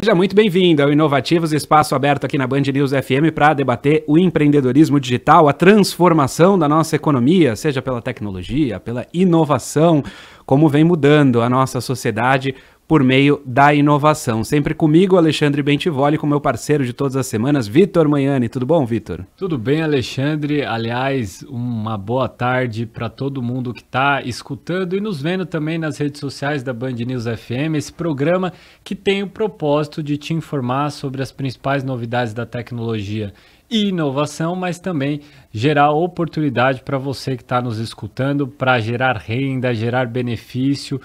Seja muito bem-vindo ao Inovativos, espaço aberto aqui na Band News FM para debater o empreendedorismo digital, a transformação da nossa economia, seja pela tecnologia, pela inovação, como vem mudando a nossa sociedade por meio da inovação. Sempre comigo, Alexandre Bentivoli, com meu parceiro de todas as semanas, Vitor Manhani. Tudo bom, Vitor? Tudo bem, Alexandre. Aliás, uma boa tarde para todo mundo que está escutando e nos vendo também nas redes sociais da Band News FM, esse programa que tem o propósito de te informar sobre as principais novidades da tecnologia e inovação, mas também gerar oportunidade para você que está nos escutando, para gerar renda, gerar benefício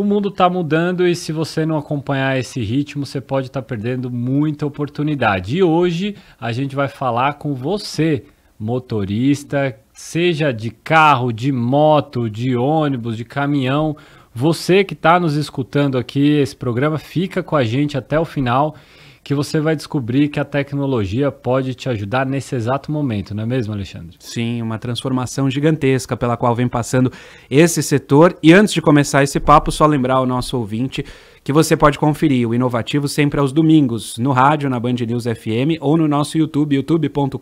o mundo está mudando e se você não acompanhar esse ritmo, você pode estar tá perdendo muita oportunidade. E hoje a gente vai falar com você, motorista, seja de carro, de moto, de ônibus, de caminhão. Você que está nos escutando aqui, esse programa fica com a gente até o final que você vai descobrir que a tecnologia pode te ajudar nesse exato momento, não é mesmo, Alexandre? Sim, uma transformação gigantesca pela qual vem passando esse setor. E antes de começar esse papo, só lembrar ao nosso ouvinte que você pode conferir o Inovativo sempre aos domingos, no rádio, na Band News FM ou no nosso YouTube, youtube.com.br,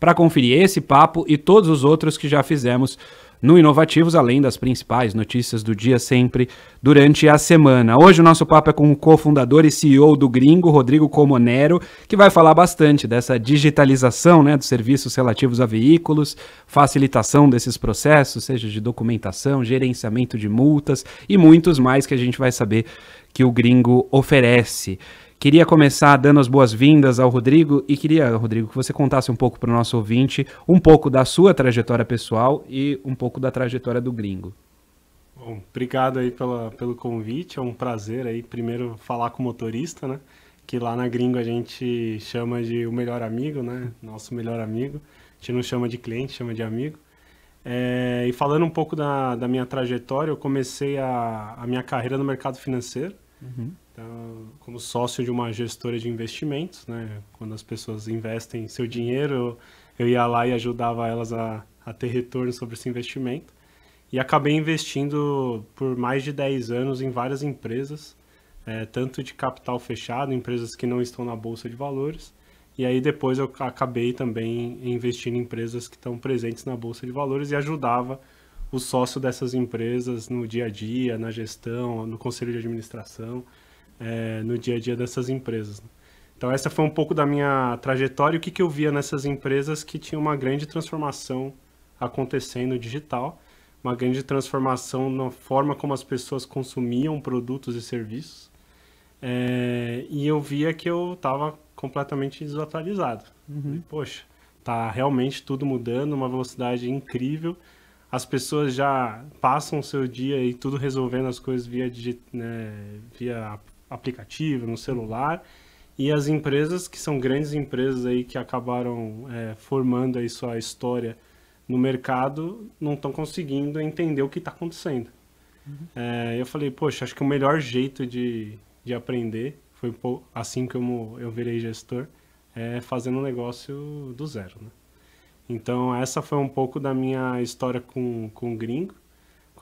para conferir esse papo e todos os outros que já fizemos no Inovativos, além das principais notícias do dia sempre durante a semana. Hoje o nosso papo é com o cofundador e CEO do Gringo, Rodrigo Comonero, que vai falar bastante dessa digitalização né, dos serviços relativos a veículos, facilitação desses processos, seja de documentação, gerenciamento de multas e muitos mais que a gente vai saber que o Gringo oferece. Queria começar dando as boas-vindas ao Rodrigo e queria, Rodrigo, que você contasse um pouco para o nosso ouvinte, um pouco da sua trajetória pessoal e um pouco da trajetória do gringo. Bom, obrigado aí pela, pelo convite, é um prazer aí primeiro falar com o motorista, né? Que lá na gringo a gente chama de o melhor amigo, né? Nosso melhor amigo. A gente não chama de cliente, chama de amigo. É, e falando um pouco da, da minha trajetória, eu comecei a, a minha carreira no mercado financeiro. Uhum. Então, como sócio de uma gestora de investimentos, né, quando as pessoas investem seu dinheiro, eu ia lá e ajudava elas a, a ter retorno sobre esse investimento. E acabei investindo por mais de 10 anos em várias empresas, é, tanto de capital fechado, empresas que não estão na bolsa de valores, e aí depois eu acabei também investindo em empresas que estão presentes na bolsa de valores e ajudava o sócio dessas empresas no dia a dia, na gestão, no conselho de administração é, no dia a dia dessas empresas. Né? Então essa foi um pouco da minha trajetória, o que, que eu via nessas empresas que tinha uma grande transformação acontecendo digital, uma grande transformação na forma como as pessoas consumiam produtos e serviços. É, e eu via que eu estava completamente desatualizado. Uhum. E, poxa, tá realmente tudo mudando, uma velocidade incrível. As pessoas já passam o seu dia e tudo resolvendo as coisas via, né, via aplicativo, no celular. E as empresas, que são grandes empresas aí que acabaram é, formando aí sua história no mercado, não estão conseguindo entender o que está acontecendo. Uhum. É, eu falei, poxa, acho que o melhor jeito de, de aprender, foi assim que eu, eu virei gestor, é fazendo um negócio do zero, né? Então, essa foi um pouco da minha história com, com o gringo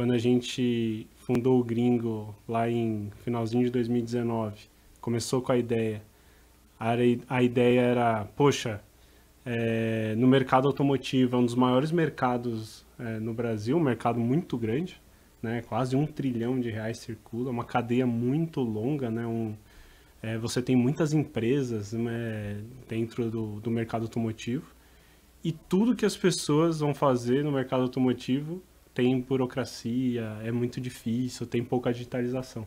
quando a gente fundou o Gringo lá em finalzinho de 2019, começou com a ideia. A ideia era, poxa, é, no mercado automotivo, é um dos maiores mercados é, no Brasil, um mercado muito grande, né? quase um trilhão de reais circula, uma cadeia muito longa, né? Um, é, você tem muitas empresas né, dentro do, do mercado automotivo e tudo que as pessoas vão fazer no mercado automotivo tem burocracia, é muito difícil, tem pouca digitalização.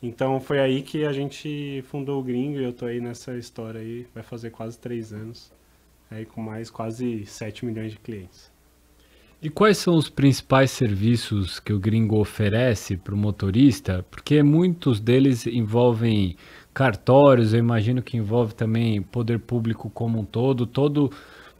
Então foi aí que a gente fundou o Gringo e eu tô aí nessa história aí, vai fazer quase três anos, aí com mais quase 7 milhões de clientes. E quais são os principais serviços que o Gringo oferece para o motorista? Porque muitos deles envolvem cartórios, eu imagino que envolve também poder público como um todo, todo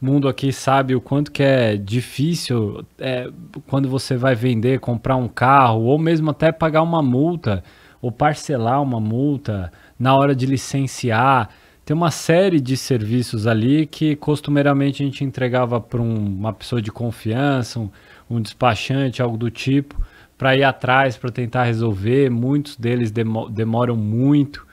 mundo aqui sabe o quanto que é difícil é, quando você vai vender, comprar um carro, ou mesmo até pagar uma multa, ou parcelar uma multa na hora de licenciar. Tem uma série de serviços ali que costumeiramente a gente entregava para um, uma pessoa de confiança, um, um despachante, algo do tipo, para ir atrás, para tentar resolver. Muitos deles demoram muito.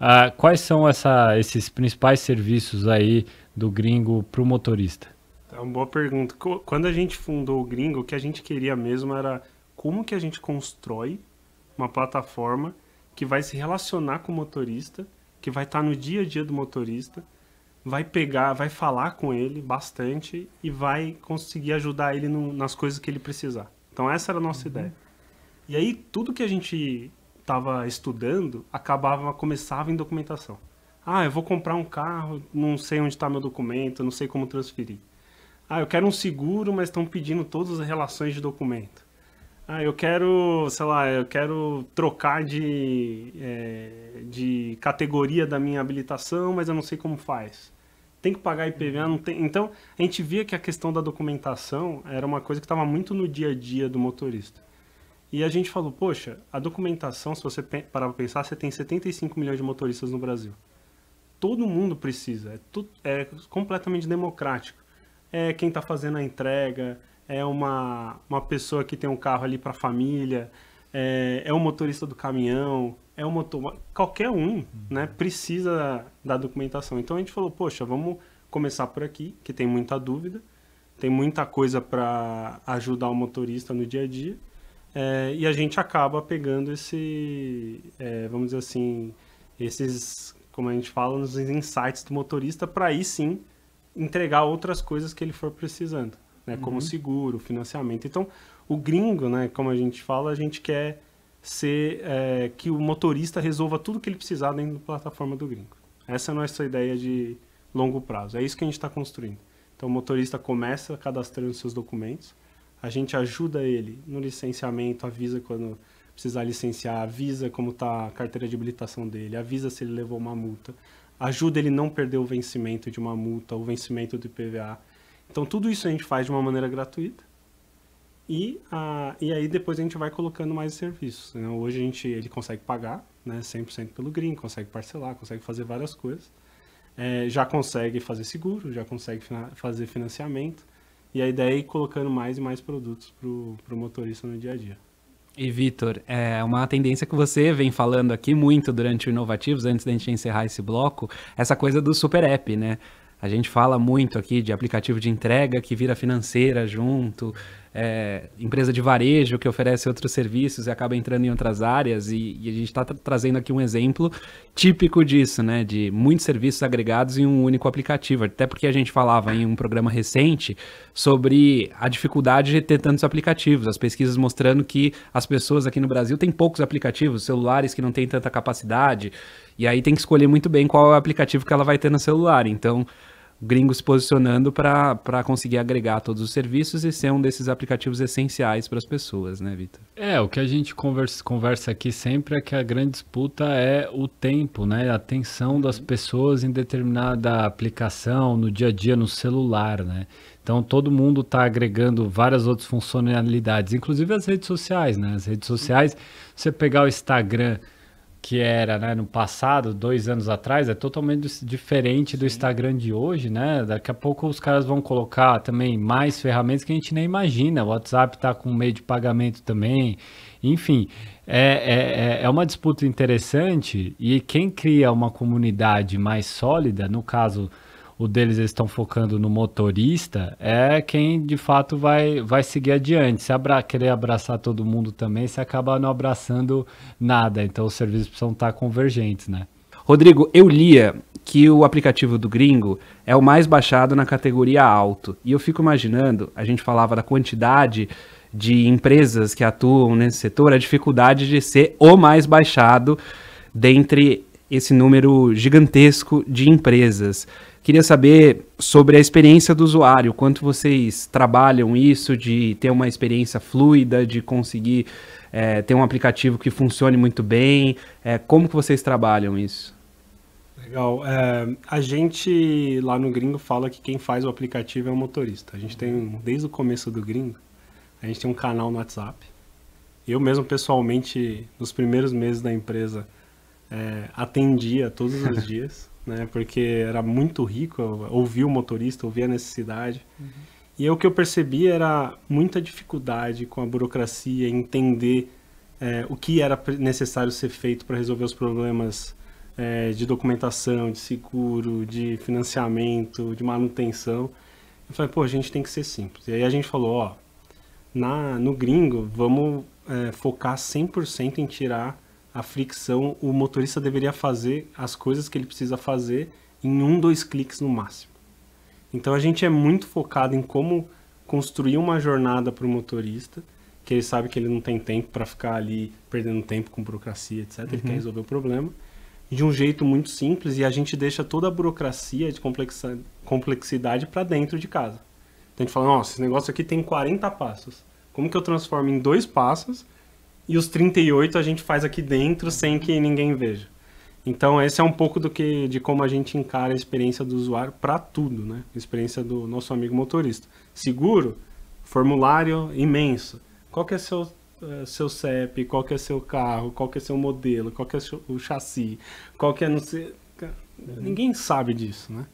Uh, quais são essa, esses principais serviços aí do gringo para o motorista? É uma boa pergunta. Quando a gente fundou o gringo, o que a gente queria mesmo era como que a gente constrói uma plataforma que vai se relacionar com o motorista, que vai estar tá no dia a dia do motorista, vai pegar, vai falar com ele bastante e vai conseguir ajudar ele no, nas coisas que ele precisar. Então essa era a nossa uhum. ideia. E aí tudo que a gente estava estudando acabava começava em documentação. Ah, eu vou comprar um carro, não sei onde está meu documento, não sei como transferir. Ah, eu quero um seguro, mas estão pedindo todas as relações de documento. Ah, eu quero, sei lá, eu quero trocar de, é, de categoria da minha habilitação, mas eu não sei como faz. Tem que pagar IPVA, uhum. não tem. Então, a gente via que a questão da documentação era uma coisa que estava muito no dia a dia do motorista. E a gente falou, poxa, a documentação, se você parar para pensar, você tem 75 milhões de motoristas no Brasil todo mundo precisa, é, tu, é completamente democrático. É quem está fazendo a entrega, é uma, uma pessoa que tem um carro ali para a família, é, é o um motorista do caminhão, é um motor... Qualquer um uhum. né, precisa da documentação. Então a gente falou, poxa, vamos começar por aqui, que tem muita dúvida, tem muita coisa para ajudar o motorista no dia a dia. É, e a gente acaba pegando esse, é, vamos dizer assim, esses como a gente fala, nos insights do motorista para aí sim entregar outras coisas que ele for precisando, né? Como uhum. seguro, financiamento. Então, o gringo, né? Como a gente fala, a gente quer ser é, que o motorista resolva tudo que ele precisar dentro da plataforma do gringo. Essa é a nossa ideia de longo prazo. É isso que a gente está construindo. Então, o motorista começa cadastrando seus documentos, a gente ajuda ele no licenciamento, avisa quando precisar licenciar, avisa como está a carteira de habilitação dele, avisa se ele levou uma multa, ajuda ele não perder o vencimento de uma multa, o vencimento do IPVA. Então tudo isso a gente faz de uma maneira gratuita. E, a, e aí depois a gente vai colocando mais serviços. Né? Hoje a gente, ele consegue pagar né, 100% pelo Green, consegue parcelar, consegue fazer várias coisas. É, já consegue fazer seguro, já consegue fina, fazer financiamento. E a ideia é ir colocando mais e mais produtos para o pro motorista no dia a dia. E Vitor, é uma tendência que você vem falando aqui muito durante o Inovativos, antes da gente encerrar esse bloco, essa coisa do super app, né? A gente fala muito aqui de aplicativo de entrega que vira financeira junto, é, empresa de varejo que oferece outros serviços e acaba entrando em outras áreas, e, e a gente está tra trazendo aqui um exemplo típico disso, né? De muitos serviços agregados em um único aplicativo. Até porque a gente falava em um programa recente sobre a dificuldade de ter tantos aplicativos, as pesquisas mostrando que as pessoas aqui no Brasil têm poucos aplicativos, celulares que não têm tanta capacidade, e aí tem que escolher muito bem qual é o aplicativo que ela vai ter no celular. Então gringo se posicionando para conseguir agregar todos os serviços e ser um desses aplicativos essenciais para as pessoas, né, Vitor? É, o que a gente conversa, conversa aqui sempre é que a grande disputa é o tempo, né? A atenção das uhum. pessoas em determinada aplicação, no dia a dia, no celular, né? Então todo mundo está agregando várias outras funcionalidades, inclusive as redes sociais, né? As redes uhum. sociais, você pegar o Instagram que era né, no passado, dois anos atrás, é totalmente diferente do Instagram de hoje, né? Daqui a pouco os caras vão colocar também mais ferramentas que a gente nem imagina. O WhatsApp está com meio de pagamento também. Enfim, é, é, é, é uma disputa interessante e quem cria uma comunidade mais sólida, no caso o deles eles estão focando no motorista, é quem de fato vai, vai seguir adiante. Se abra, querer abraçar todo mundo também, se acaba não abraçando nada. Então os serviços precisam estar convergentes, né? Rodrigo, eu lia que o aplicativo do gringo é o mais baixado na categoria alto. E eu fico imaginando, a gente falava da quantidade de empresas que atuam nesse setor, a dificuldade de ser o mais baixado dentre esse número gigantesco de empresas. Queria saber sobre a experiência do usuário, quanto vocês trabalham isso de ter uma experiência fluida, de conseguir é, ter um aplicativo que funcione muito bem. É, como que vocês trabalham isso? Legal. É, a gente lá no Gringo fala que quem faz o aplicativo é o motorista. A gente tem, desde o começo do Gringo, a gente tem um canal no WhatsApp. Eu mesmo, pessoalmente, nos primeiros meses da empresa, é, atendia todos os dias né? Porque era muito rico, ouvia o motorista, ouvia a necessidade. Uhum. E o que eu percebi era muita dificuldade com a burocracia, entender é, o que era necessário ser feito para resolver os problemas é, de documentação, de seguro, de financiamento, de manutenção. Eu falei, pô, a gente tem que ser simples. E aí a gente falou, ó, na, no gringo, vamos é, focar 100% em tirar a fricção, o motorista deveria fazer as coisas que ele precisa fazer em um, dois cliques no máximo. Então a gente é muito focado em como construir uma jornada para o motorista, que ele sabe que ele não tem tempo para ficar ali perdendo tempo com burocracia, etc. Uhum. Ele quer uhum. resolver o problema de um jeito muito simples e a gente deixa toda a burocracia de complexidade para dentro de casa. Então a gente fala, nossa, esse negócio aqui tem 40 passos. Como que eu transformo em dois passos e os 38 a gente faz aqui dentro sem que ninguém veja. Então esse é um pouco do que de como a gente encara a experiência do usuário para tudo, né? A experiência do nosso amigo motorista. Seguro, formulário imenso. Qual que é seu eh, seu CEP, qual que é seu carro, qual que é seu modelo, qual que é o chassi, qual que é não sei, ninguém sabe disso, né?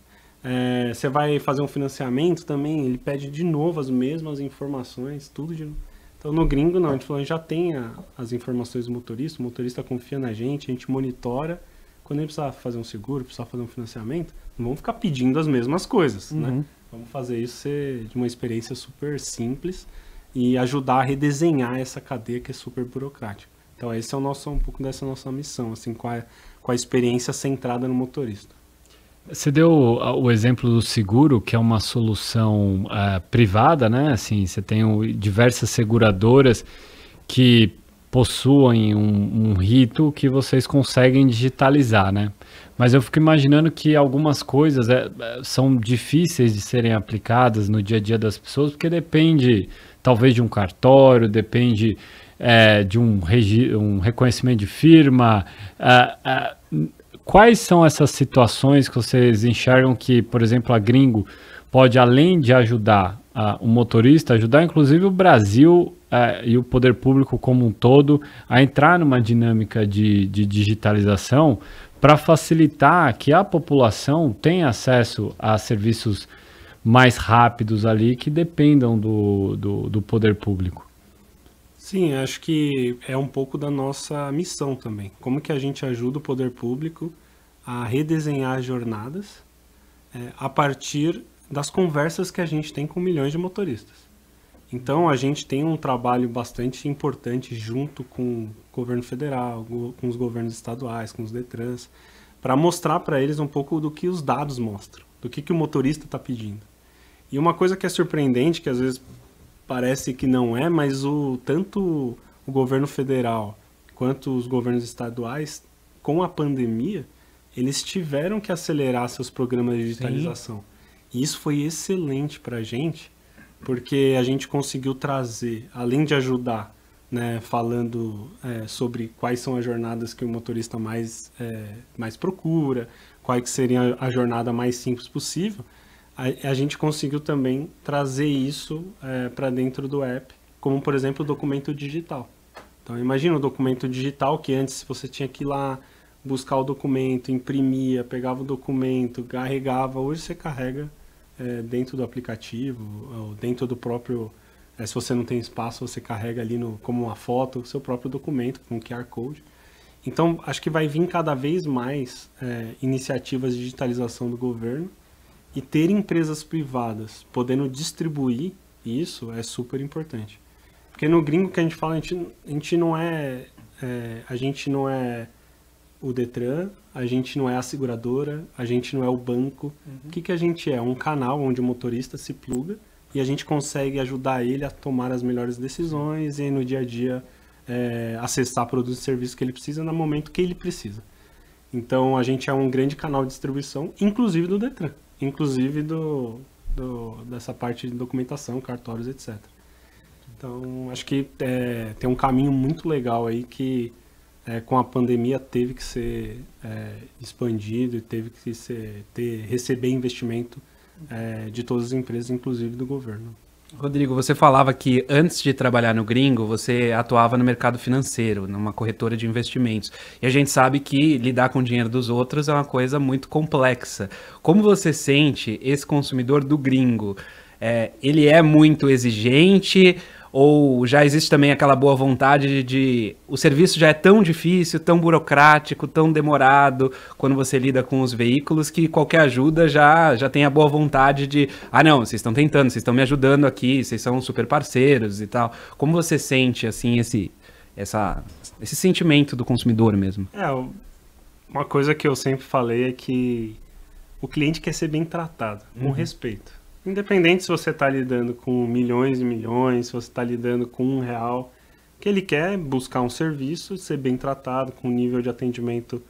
É, você vai fazer um financiamento também, ele pede de novo as mesmas informações, tudo de novo. Então no gringo não, a gente falou, a gente já tem a, as informações do motorista, o motorista confia na gente, a gente monitora. Quando ele precisar fazer um seguro, precisar fazer um financiamento, não vamos ficar pedindo as mesmas coisas, né? uhum. né? Vamos fazer isso ser de uma experiência super simples e ajudar a redesenhar essa cadeia que é super burocrática. Então esse é o nosso um pouco dessa nossa missão, assim, com a, com a experiência centrada no motorista. Você deu o exemplo do seguro, que é uma solução uh, privada, né? Assim, você tem o, diversas seguradoras que possuem um, um, rito que vocês conseguem digitalizar, né? Mas eu fico imaginando que algumas coisas é, é são difíceis de serem aplicadas no dia a dia das pessoas, porque depende, talvez, de um cartório, depende é, de um, um, reconhecimento de firma. Uh, uh, quais são essas situações que vocês enxergam que, por exemplo, a Gringo pode, além de ajudar o motorista, ajudar inclusive o Brasil é, e o poder público como um todo a entrar numa dinâmica de, de digitalização para facilitar que a população tenha acesso a serviços mais rápidos ali que dependam do, do, do poder público? Sim, acho que é um pouco da nossa missão também. Como que a gente ajuda o poder público a redesenhar jornadas é, a partir das conversas que a gente tem com milhões de motoristas. Então, a gente tem um trabalho bastante importante junto com o governo federal, com os governos estaduais, com os DETRANs, para mostrar para eles um pouco do que os dados mostram, do que, que o motorista está pedindo. E uma coisa que é surpreendente, que às vezes parece que não é, mas o tanto o governo federal quanto os governos estaduais, com a pandemia, eles tiveram que acelerar seus programas de digitalização. Sim. E isso foi excelente para a gente, porque a gente conseguiu trazer, além de ajudar, né, falando é, sobre quais são as jornadas que o motorista mais, é, mais procura, qual que seria a jornada mais simples possível, a, a gente conseguiu também trazer isso é, para dentro do app, como por exemplo o documento digital. Então imagina o documento digital que antes você tinha que ir lá buscar o documento, imprimia, pegava o documento, carregava. Hoje você carrega é, dentro do aplicativo, ou dentro do próprio. É, se você não tem espaço, você carrega ali no, como uma foto o seu próprio documento com QR Code. Então, acho que vai vir cada vez mais é, iniciativas de digitalização do governo e ter empresas privadas podendo distribuir isso é super importante. Porque no gringo que a gente fala, a gente, a gente não é, é, A gente não é o Detran, a gente não é a seguradora, a gente não é o banco. Uhum. O que, que a gente é? Um canal onde o motorista se pluga e a gente consegue ajudar ele a tomar as melhores decisões e aí no dia a dia é, acessar produtos e serviços que ele precisa no momento que ele precisa. Então a gente é um grande canal de distribuição, inclusive do Detran inclusive do, do, dessa parte de documentação, cartórios, etc. Então, acho que é, tem um caminho muito legal aí que é, com a pandemia teve que ser é, expandido e teve que ser, ter, receber investimento é, de todas as empresas, inclusive do governo. Rodrigo, você falava que antes de trabalhar no gringo, você atuava no mercado financeiro, numa corretora de investimentos. E a gente sabe que lidar com o dinheiro dos outros é uma coisa muito complexa. Como você sente esse consumidor do gringo? É, ele é muito exigente? Ou já existe também aquela boa vontade de, de o serviço já é tão difícil, tão burocrático, tão demorado quando você lida com os veículos que qualquer ajuda já já tem a boa vontade de, ah não, vocês estão tentando, vocês estão me ajudando aqui, vocês são super parceiros e tal. Como você sente assim esse essa esse sentimento do consumidor mesmo? É, uma coisa que eu sempre falei é que o cliente quer ser bem tratado, com uhum. respeito. Independente se você está lidando com milhões e milhões, se você está lidando com um real, que ele quer é buscar um serviço, ser bem tratado, com um nível de atendimento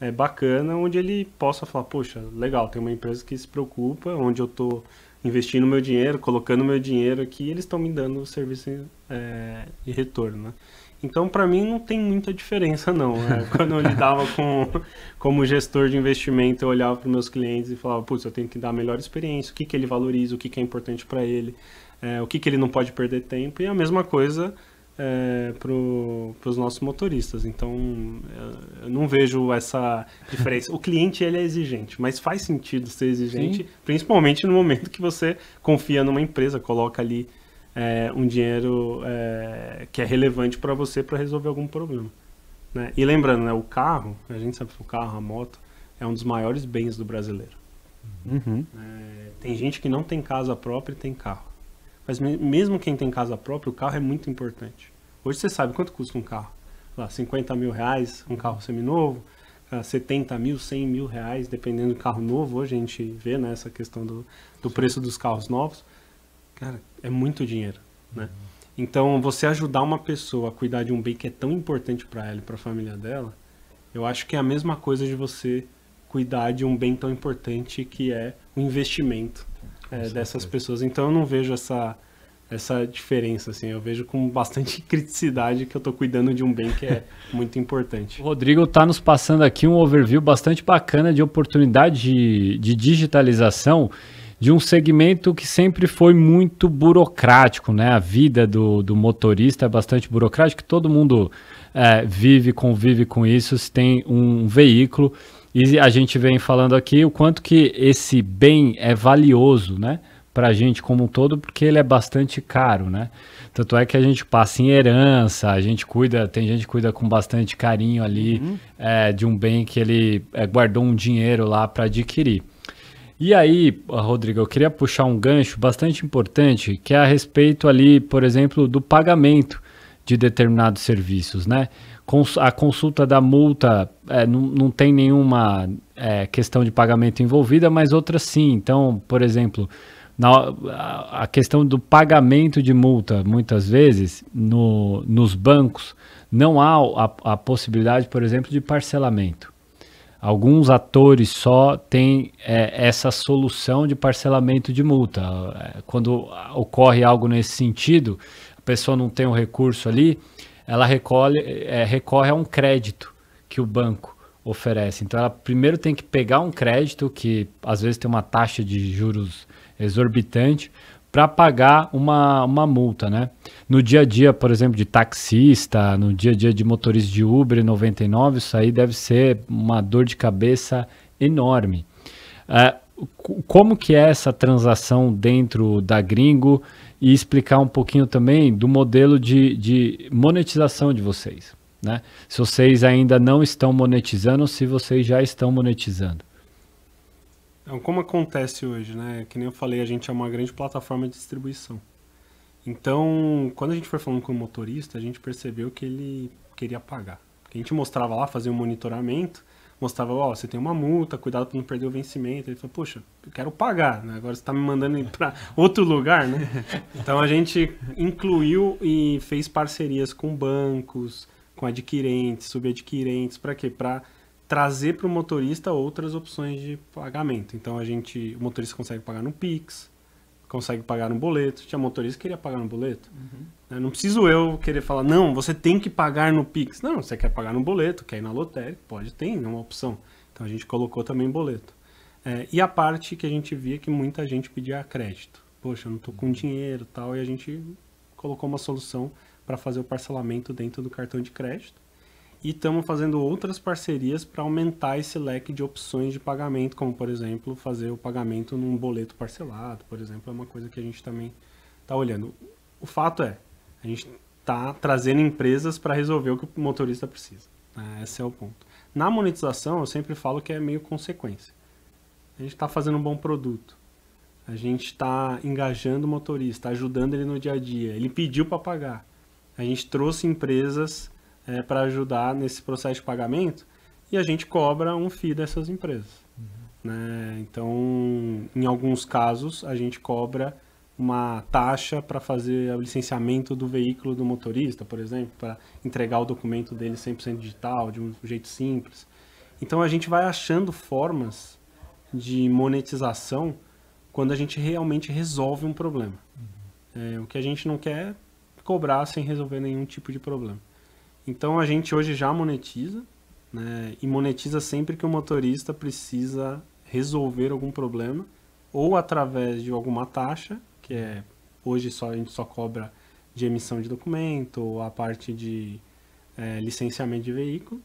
é, bacana, onde ele possa falar, poxa, legal, tem uma empresa que se preocupa, onde eu estou investindo meu dinheiro, colocando meu dinheiro aqui, eles estão me dando o serviço é, eh, de retorno. Né? Então, para mim, não tem muita diferença, não. Né? Quando eu lidava com, como gestor de investimento, eu olhava para meus clientes e falava, putz, eu tenho que dar a melhor experiência, o que, que ele valoriza, o que, que é importante para ele, é, o que, que ele não pode perder tempo. E a mesma coisa é, para os nossos motoristas. Então, é, eu não vejo essa diferença. O cliente ele é exigente, mas faz sentido ser exigente, Sim. principalmente no momento que você confia numa empresa, coloca ali é, um dinheiro é, que é relevante para você para resolver algum problema. Né? E lembrando, né, o carro, a gente sabe que o carro, a moto, é um dos maiores bens do brasileiro. Uhum. É, tem gente que não tem casa própria e tem carro. Mas mesmo quem tem casa própria, o carro é muito importante. Hoje você sabe quanto custa um carro. Lá, 50 mil reais, um carro seminovo, 70 mil, 100 mil reais, dependendo do carro novo. Hoje a gente vê né, essa questão do, do preço dos carros novos. Cara, é muito dinheiro, né? Uhum. Então, você ajudar uma pessoa a cuidar de um bem que é tão importante para ela e para a família dela, eu acho que é a mesma coisa de você cuidar de um bem tão importante que é o investimento é, dessas pessoas. Então, eu não vejo essa essa diferença, assim. Eu vejo com bastante criticidade que eu tô cuidando de um bem que é muito importante. O Rodrigo tá nos passando aqui um overview bastante bacana de oportunidade de, de digitalização de um segmento que sempre foi muito burocrático, né? A vida do, do motorista é bastante burocrática, todo mundo é, vive, convive com isso, se tem um veículo. E a gente vem falando aqui o quanto que esse bem é valioso, né? Para a gente como um todo, porque ele é bastante caro, né? Tanto é que a gente passa em herança, a gente cuida, tem gente que cuida com bastante carinho ali uhum. é, de um bem que ele é, guardou um dinheiro lá para adquirir. E aí, Rodrigo, eu queria puxar um gancho bastante importante, que é a respeito ali, por exemplo, do pagamento de determinados serviços, né? A consulta da multa é, não, não, tem nenhuma é, questão de pagamento envolvida, mas outras sim. Então, por exemplo, na, a questão do pagamento de multa, muitas vezes, no, nos bancos, não há a, a possibilidade, por exemplo, de parcelamento. Alguns atores só têm é, essa solução de parcelamento de multa. É, quando ocorre algo nesse sentido, a pessoa não tem o um recurso ali, ela recolhe, é, recorre a um crédito que o banco oferece. Então, ela primeiro tem que pegar um crédito, que às vezes tem uma taxa de juros exorbitante, para pagar uma, uma multa, né? No dia a dia, por exemplo, de taxista, no dia a dia de motorista de Uber 99, isso aí deve ser uma dor de cabeça enorme. É, como que é essa transação dentro da Gringo e explicar um pouquinho também do modelo de, de monetização de vocês, né? Se vocês ainda não estão monetizando, se vocês já estão monetizando. Então, como acontece hoje, né? Que nem eu falei, a gente é uma grande plataforma de distribuição. Então, quando a gente foi falando com o motorista, a gente percebeu que ele queria pagar. Porque a gente mostrava lá, fazia um monitoramento, mostrava, ó, oh, você tem uma multa, cuidado para não perder o vencimento. Ele falou, poxa, eu quero pagar, né? agora você está me mandando ir para outro lugar, né? Então a gente incluiu e fez parcerias com bancos, com adquirentes, subadquirentes, para quê? Para trazer para o motorista outras opções de pagamento. Então a gente, o motorista consegue pagar no Pix, consegue pagar no boleto. Tinha motorista que queria pagar no boleto. Uhum. Né? Não preciso eu querer falar, não, você tem que pagar no Pix. Não, você quer pagar no boleto, quer ir na lotérica, pode, tem, é uma opção. Então a gente colocou também boleto. É, e a parte que a gente via que muita gente pedia crédito. Poxa, eu não estou com uhum. dinheiro tal, e a gente colocou uma solução para fazer o parcelamento dentro do cartão de crédito e estamos fazendo outras parcerias para aumentar esse leque de opções de pagamento, como por exemplo fazer o pagamento num boleto parcelado, por exemplo, é uma coisa que a gente também está olhando. O fato é, a gente está trazendo empresas para resolver o que o motorista precisa. Né? Esse é o ponto. Na monetização, eu sempre falo que é meio consequência. A gente está fazendo um bom produto. A gente está engajando o motorista, ajudando ele no dia a dia. Ele pediu para pagar. A gente trouxe empresas é, para ajudar nesse processo de pagamento e a gente cobra um FII dessas empresas. Uhum. Né? Então, em alguns casos, a gente cobra uma taxa para fazer o licenciamento do veículo do motorista, por exemplo, para entregar o documento dele 100% digital, de um jeito simples. Então, a gente vai achando formas de monetização quando a gente realmente resolve um problema. Uhum. É, o que a gente não quer é cobrar sem resolver nenhum tipo de problema. Então a gente hoje já monetiza, né? E monetiza sempre que o motorista precisa resolver algum problema, ou através de alguma taxa, que é hoje só a gente só cobra de emissão de documento, ou a parte de é, licenciamento de veículo,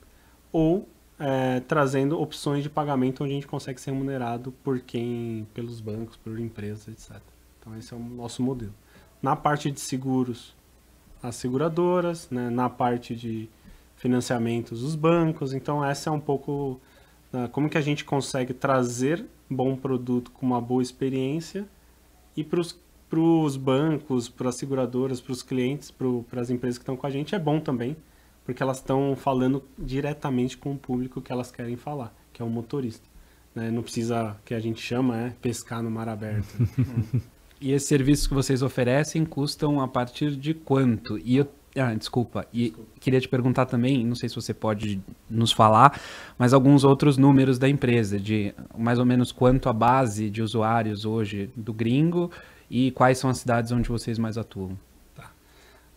ou é, trazendo opções de pagamento onde a gente consegue ser remunerado por quem, pelos bancos, por empresas, etc. Então esse é o nosso modelo. Na parte de seguros, as seguradoras, né? na parte de financiamentos os bancos. Então essa é um pouco né? como que a gente consegue trazer bom produto com uma boa experiência e para os bancos, para as seguradoras, para os clientes, para as empresas que estão com a gente é bom também, porque elas estão falando diretamente com o público que elas querem falar, que é o motorista. Né? Não precisa, que a gente chama, é pescar no mar aberto. E esses serviços que vocês oferecem custam a partir de quanto? E eu ah, desculpa. E queria te perguntar também, não sei se você pode nos falar, mas alguns outros números da empresa, de mais ou menos quanto a base de usuários hoje do gringo e quais são as cidades onde vocês mais atuam. Tá.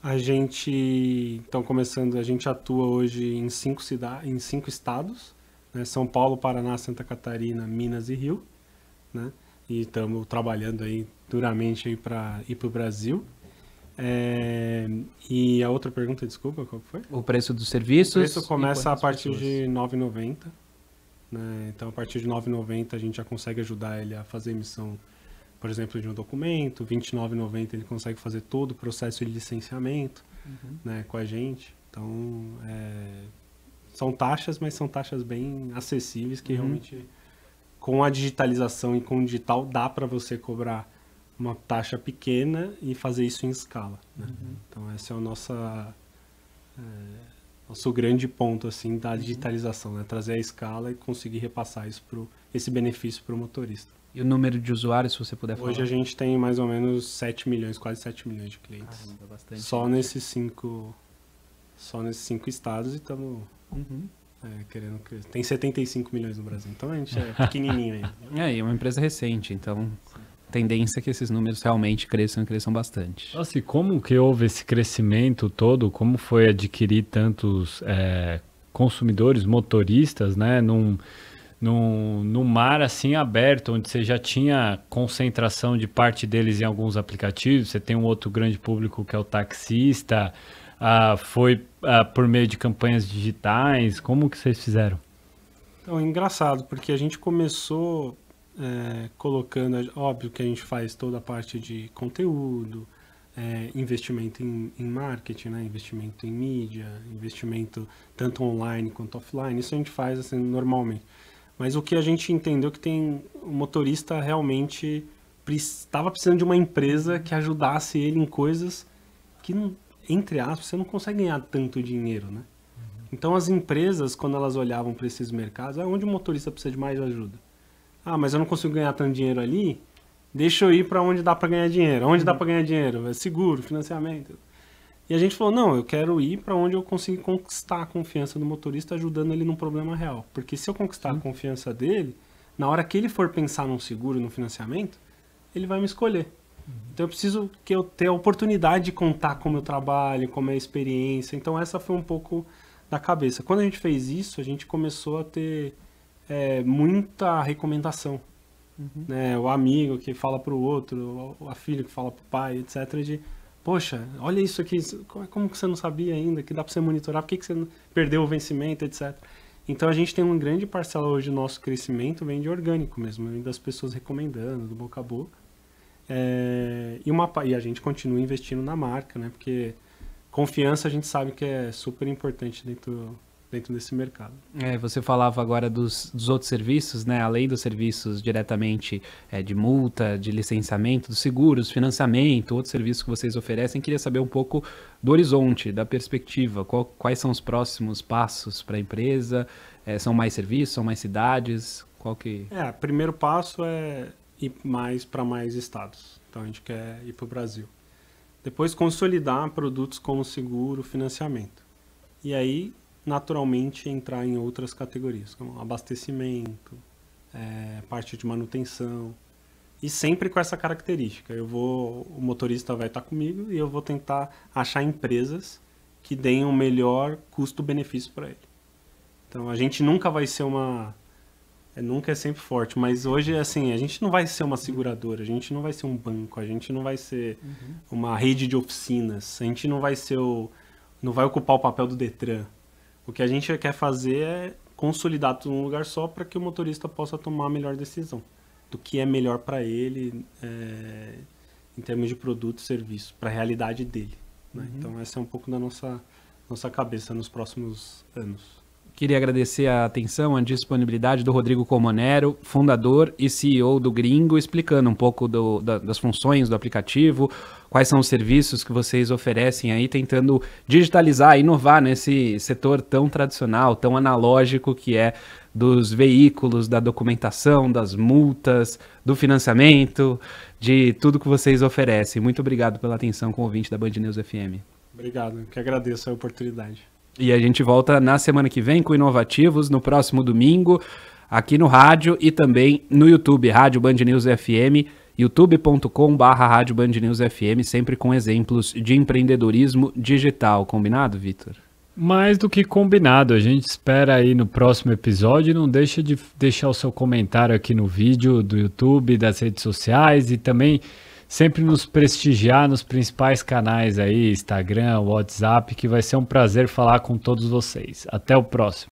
A gente, então começando, a gente atua hoje em cinco cidades, em cinco estados, né? São Paulo, Paraná, Santa Catarina, Minas e Rio, né? e estamos trabalhando aí duramente aí para ir para o Brasil. É, e a outra pergunta, desculpa, qual foi? O preço dos serviços. O preço começa a partir pessoas? de 9,90. Né? Então, a partir de 9,90 a gente já consegue ajudar ele a fazer emissão, por exemplo, de um documento. 29,90 ele consegue fazer todo o processo de licenciamento uhum. né, com a gente. Então, é, são taxas, mas são taxas bem acessíveis que uhum. realmente com a digitalização e com o digital dá para você cobrar uma taxa pequena e fazer isso em escala. Né? Uhum. Então esse é o nossa, é, nosso grande ponto assim da uhum. digitalização, né? trazer a escala e conseguir repassar isso pro, esse benefício para o motorista. E o número de usuários, se você puder falar? Hoje a gente tem mais ou menos 7 milhões, quase 7 milhões de clientes. Caramba, bastante. Só nesses cinco, só nesses cinco estados e estamos uhum. É, querendo Tem 75 milhões no Brasil, então a gente é pequenininho ainda. É, e é uma empresa recente, então tendência é que esses números realmente cresçam e cresçam bastante. Nossa, e como que houve esse crescimento todo? Como foi adquirir tantos é, consumidores, motoristas, né? Num, num, num mar assim aberto, onde você já tinha concentração de parte deles em alguns aplicativos, você tem um outro grande público que é o taxista, ah, foi ah, por meio de campanhas digitais? Como que vocês fizeram? Então, é engraçado, porque a gente começou é, colocando, óbvio que a gente faz toda a parte de conteúdo, é, investimento em, em marketing, né? investimento em mídia, investimento tanto online quanto offline, isso a gente faz assim, normalmente. Mas o que a gente entendeu é que tem o motorista realmente estava precisando de uma empresa que ajudasse ele em coisas que não, entre aspas, você não consegue ganhar tanto dinheiro, né? Então as empresas, quando elas olhavam para esses mercados, ah, onde o motorista precisa de mais ajuda? Ah, mas eu não consigo ganhar tanto dinheiro ali, deixa eu ir para onde dá para ganhar dinheiro. Onde uhum. dá para ganhar dinheiro? É seguro, financiamento. E a gente falou, não, eu quero ir para onde eu consigo conquistar a confiança do motorista, ajudando ele num problema real. Porque se eu conquistar a confiança dele, na hora que ele for pensar num seguro, num financiamento, ele vai me escolher. Então eu preciso que eu ter a oportunidade de contar como eu trabalho, como é a experiência. Então essa foi um pouco da cabeça. Quando a gente fez isso, a gente começou a ter é, muita recomendação. Uhum. Né? O amigo que fala para o outro, a filha que fala para o pai, etc. De, poxa, olha isso aqui, como que você não sabia ainda, que dá para você monitorar, por que, que você perdeu o vencimento, etc. Então a gente tem um grande parcela hoje do nosso crescimento vem de orgânico mesmo, das pessoas recomendando, do boca a boca. É, e, uma, e a gente continua investindo na marca, né? Porque confiança a gente sabe que é super importante dentro, dentro desse mercado. É, você falava agora dos, dos outros serviços, né? Além dos serviços diretamente é, de multa, de licenciamento, dos seguros, financiamento, outros serviços que vocês oferecem. Queria saber um pouco do horizonte, da perspectiva. Qual, quais são os próximos passos para a empresa? É, são mais serviços? São mais cidades? Qual que... É, primeiro passo é e mais para mais estados. Então a gente quer ir para o Brasil. Depois consolidar produtos como seguro, financiamento. E aí, naturalmente, entrar em outras categorias, como abastecimento, é, parte de manutenção. E sempre com essa característica. Eu vou, o motorista vai estar comigo e eu vou tentar achar empresas que deem o um melhor custo-benefício para ele. Então a gente nunca vai ser uma é, nunca é sempre forte, mas hoje, assim, a gente não vai ser uma seguradora, a gente não vai ser um banco, a gente não vai ser uhum. uma rede de oficinas, a gente não vai ser o. não vai ocupar o papel do Detran. O que a gente quer fazer é consolidar tudo num lugar só para que o motorista possa tomar a melhor decisão do que é melhor para ele é, em termos de produto e serviço, para a realidade dele. Né? Uhum. Então, essa é um pouco da nossa, nossa cabeça nos próximos anos. Queria agradecer a atenção, a disponibilidade do Rodrigo Comonero, fundador e CEO do Gringo, explicando um pouco do, da, das funções do aplicativo, quais são os serviços que vocês oferecem aí, tentando digitalizar, inovar nesse setor tão tradicional, tão analógico que é dos veículos, da documentação, das multas, do financiamento, de tudo que vocês oferecem. Muito obrigado pela atenção com o ouvinte da Band News FM. Obrigado, que agradeço a oportunidade. E a gente volta na semana que vem com Inovativos, no próximo domingo, aqui no rádio e também no YouTube, Rádio Band News FM, youtube.com.br Rádio Band News FM, sempre com exemplos de empreendedorismo digital. Combinado, Vitor? Mais do que combinado, a gente espera aí no próximo episódio. Não deixa de deixar o seu comentário aqui no vídeo do YouTube, das redes sociais e também sempre nos prestigiar nos principais canais aí, Instagram, WhatsApp, que vai ser um prazer falar com todos vocês. Até o próximo.